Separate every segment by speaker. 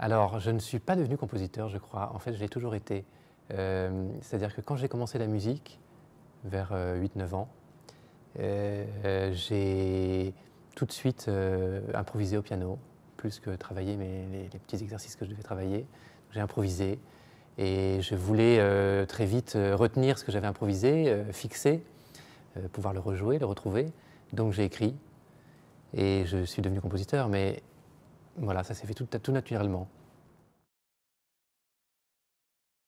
Speaker 1: Alors, je ne suis pas devenu compositeur, je crois. En fait, je l'ai toujours été. Euh, c'est-à-dire que quand j'ai commencé la musique, vers 8-9 euh, ans, euh, j'ai tout de suite improvisé au piano, plus que travailler les, les, petits exercices que je devais travailler. J'ai improvisé et je voulais très vite retenir ce que j'avais improvisé, fixer, pouvoir le rejouer, le retrouver. Donc j'ai écrit et je suis devenu compositeur, mais voilà, ça s'est fait tout, tout naturellement.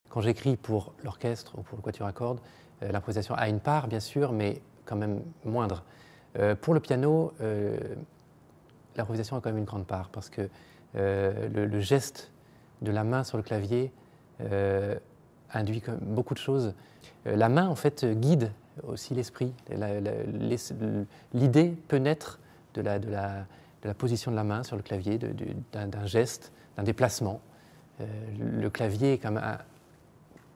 Speaker 1: Quand j'écris pour l'orchestre ou pour le quatuor à cordes, euh, l'improvisation a une part, bien sûr, mais quand même moindre. Euh, pour le piano, euh, l'improvisation a quand même une grande part, parce que le, geste de la main sur le clavier induit beaucoup de choses. la main, en fait, guide aussi l'esprit. L'idée peut naître de la la position de la main sur le clavier, d'un geste, d'un déplacement. Euh, le clavier est quand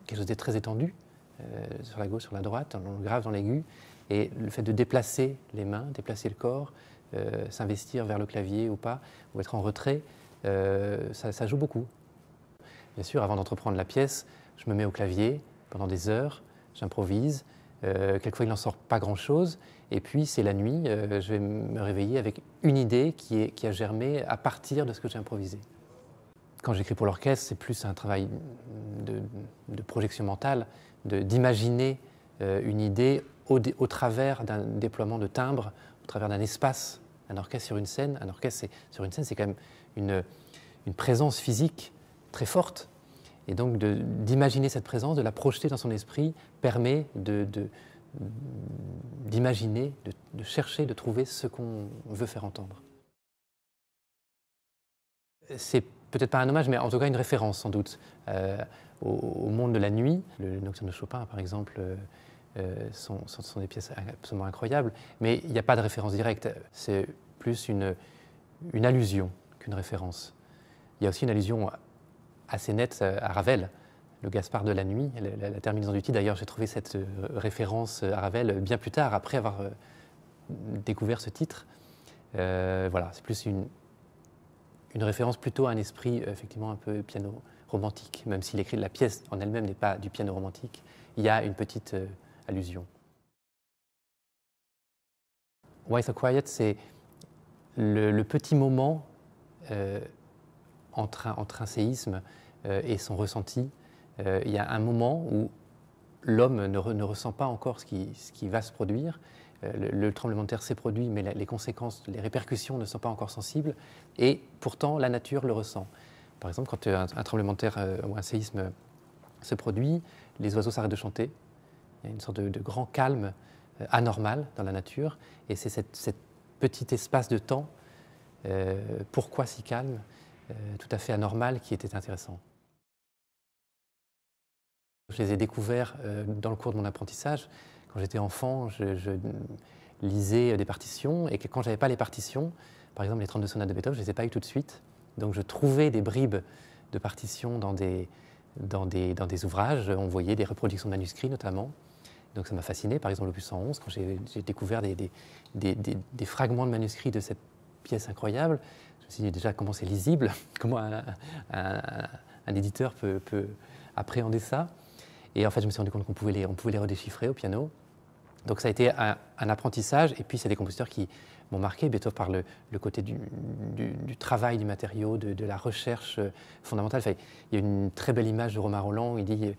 Speaker 1: quelque chose de très étendu, euh, sur la gauche, sur la droite, on le grave dans l'aigu. Et le fait de déplacer les mains, déplacer le corps, euh, s'investir vers le clavier ou pas, ou être en retrait, ça, ça joue beaucoup. Bien sûr, avant d'entreprendre la pièce, je me mets au clavier pendant des heures, j'improvise, euh, quelquefois, il n'en sort pas grand-chose. Et puis, c'est la nuit, euh, je vais me réveiller avec une idée qui, a germé à partir de ce que j'ai improvisé. Quand j'écris pour l'orchestre, c'est plus un travail de, projection mentale, d'imaginer euh, une idée au, travers d'un déploiement de timbres, au travers d'un espace. Un orchestre sur une scène, un orchestre sur une scène, c'est quand même une présence physique très forte. Et donc d'imaginer cette présence, de la projeter dans son esprit, permet d'imaginer, de, chercher, de trouver ce qu'on veut faire entendre. C'est peut-être pas un hommage, mais en tout cas une référence sans doute euh, au, monde de la nuit. Le Nocturne de Chopin, par exemple, euh, euh, sont, des pièces absolument incroyables, mais il n'y a pas de référence directe. C'est plus une, une allusion qu'une référence. Il y a aussi une allusion assez nette euh, à Ravel, le Gaspard de la nuit, la, terminaison du titre. D'ailleurs, j'ai trouvé cette euh, référence euh, à Ravel bien plus tard, après avoir découvert ce titre. voilà, c'est plus une, référence plutôt à un esprit effectivement un peu piano romantique, même si l'écrit de la pièce en elle-même n'est pas du piano romantique, il y a une petite allusion. Why So Quiet, c'est le, petit moment entre, un, séisme euh, et son ressenti. Euh, il y a un moment où l'homme ne, ressent pas encore ce qui, va se produire. Euh, le, tremblement de terre s'est produit, mais les conséquences, les répercussions ne sont pas encore sensibles. Et pourtant, la nature le ressent. Par exemple, quand un, tremblement de terre ou un séisme se produit, les oiseaux s'arrêtent de chanter. Il y a une sorte de, grand calme anormal dans la nature. Et c'est cet petit espace de temps, pourquoi si calme, tout à fait anormal, qui était intéressant. Je les ai découverts euh, dans le cours de mon apprentissage. Quand j'étais enfant, je, lisais euh, des partitions et que quand n'avais pas les partitions, par exemple les 32 sonates de Beethoven, je les ai pas eues tout de suite. Donc je trouvais des bribes de partitions dans des, dans des, dans des ouvrages. On voyait des reproductions de manuscrits notamment. Donc ça m'a fasciné, par exemple l'opus 111, quand j'ai découvert des, des, des, fragments de manuscrits de cette pièce incroyable, je me suis dit déjà comment c'est lisible, comment un, éditeur peut, peut appréhender ça. Et en fait, je me suis rendu compte qu'on pouvait les, on pouvait les redéchiffrer au piano. Donc ça a été un, apprentissage, et puis c'est des compositeurs qui m'ont marqué, Beethoven par le, côté du, travail du matériau, de, la recherche euh, fondamentale. il y a une très belle image de Romain Roland, il dit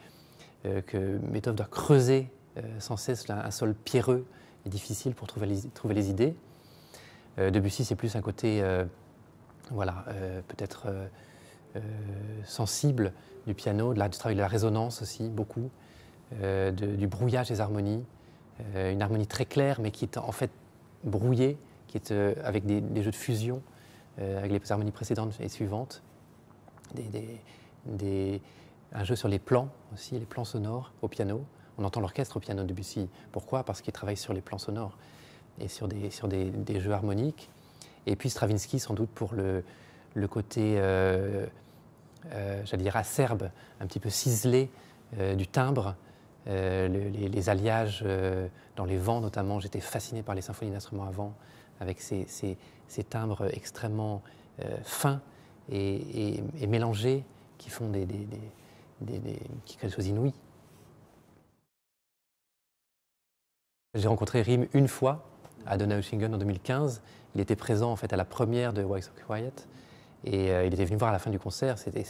Speaker 1: euh, que Beethoven doit creuser euh, sans cesse un, sol pierreux et difficile pour trouver les, trouver les idées. Debussy, c'est plus un côté, voilà, peut-être... Euh, sensible du piano, de la, du travail de la résonance aussi, beaucoup, euh, du brouillage des harmonies, euh, une harmonie très claire mais qui est en fait brouillée, qui est avec des, jeux de fusion, avec les harmonies précédentes et suivantes, des, un jeu sur les plans aussi, les plans sonores au piano. On entend l'orchestre au piano de Debussy. Pourquoi Parce qu'il travaille sur les plans sonores et sur des, sur des, jeux harmoniques. Et puis Stravinsky, sans doute, pour le, le côté, euh, euh, j'allais dire, acerbe, un petit peu ciselé euh, du timbre, les, alliages dans les vents notamment. J'étais fasciné par les symphonies d'instruments avant, avec ces, timbres extrêmement fins et, mélangés qui font des, créent des choses inouïes. J'ai rencontré Rim une fois à Donaueschingen en 2015. Il était présent en fait à la première de Wax of Quiet et euh, il était venu voir à la fin du concert, c'était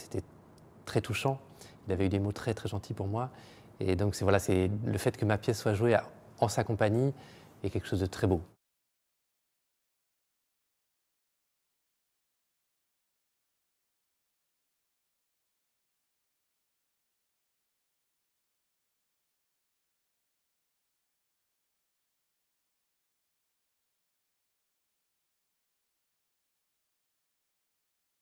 Speaker 1: très touchant. Il avait eu des mots très très gentils pour moi. Et donc voilà, c'est le fait que ma pièce soit jouée en sa compagnie est quelque chose de très beau.